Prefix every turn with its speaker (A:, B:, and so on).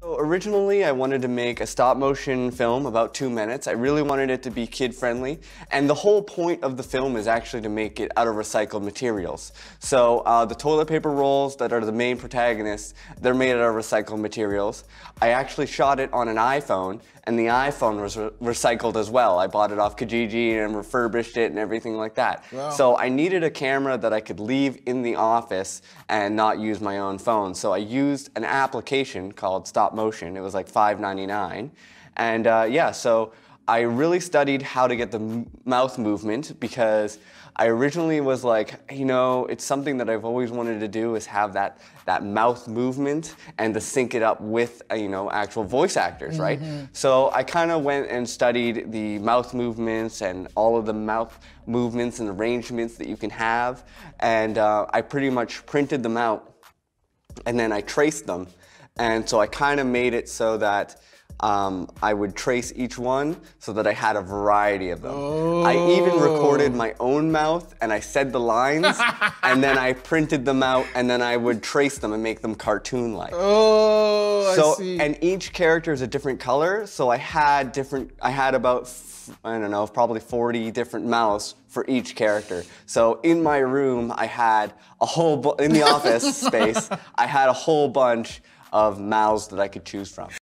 A: So originally, I wanted to make a stop motion film about two minutes. I really wanted it to be kid friendly. And the whole point of the film is actually to make it out of recycled materials. So uh, the toilet paper rolls that are the main protagonists, they're made out of recycled materials. I actually shot it on an iPhone and the iPhone was re recycled as well. I bought it off Kijiji and refurbished it and everything like that. Wow. So I needed a camera that I could leave in the office and not use my own phone. So I used an application called Stop stop motion. It was like $5.99. And uh, yeah, so I really studied how to get the mouth movement because I originally was like, you know, it's something that I've always wanted to do is have that that mouth movement and to sync it up with uh, you know actual voice actors, mm -hmm. right? Mm-hmm. So I kind of went and studied the mouth movements and all of the mouth movements and arrangements that you can have, and uh, I pretty much printed them out, and then I traced them and so I kind of made it so that um, I would trace each one so that I had a variety of them. Oh. I even oh. recorded my own mouth and I said the lines and then I printed them out and then I would trace them and make them cartoon-like. Oh, so, I see. And each character is a different color, so I had different, I had about, I don't know, probably 40 different mouths for each character. So in my room, I had a whole, in the office space, I had a whole bunch of mouths that I could choose from.